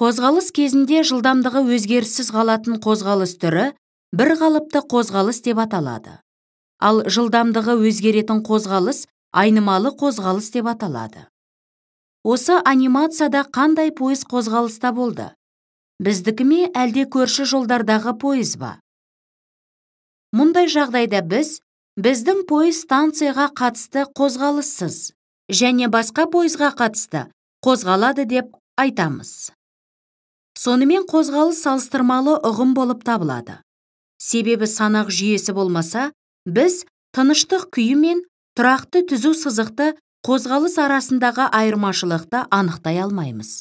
қозғалыс кезінде жылдамдығы өзгеріссіз қалатын қозғалыс түрі бір қалыпты қозғалыс деп аталады ал жылдамдығы өзгеретін қозғалыс айнымалы қозғалыс деп аталады осы анимацияда қандай пойыз қозғалыста болды біздікі ме әлде көрші жолдардағы пойыз ба мұндай жағдайда біз біздің пойыз станцияға қатысты қозғалыссыз және басқа пойызға қатысты қозғалады деп айтамыз сонымен қозғалыс салыстырмалы ұғым болып табылады себебі санақ жүйесі болмаса біз тыныштық күйі мен тұрақты түзу сызықты қозғалыс арасындағы айырмашылықты анықтай алмаймыз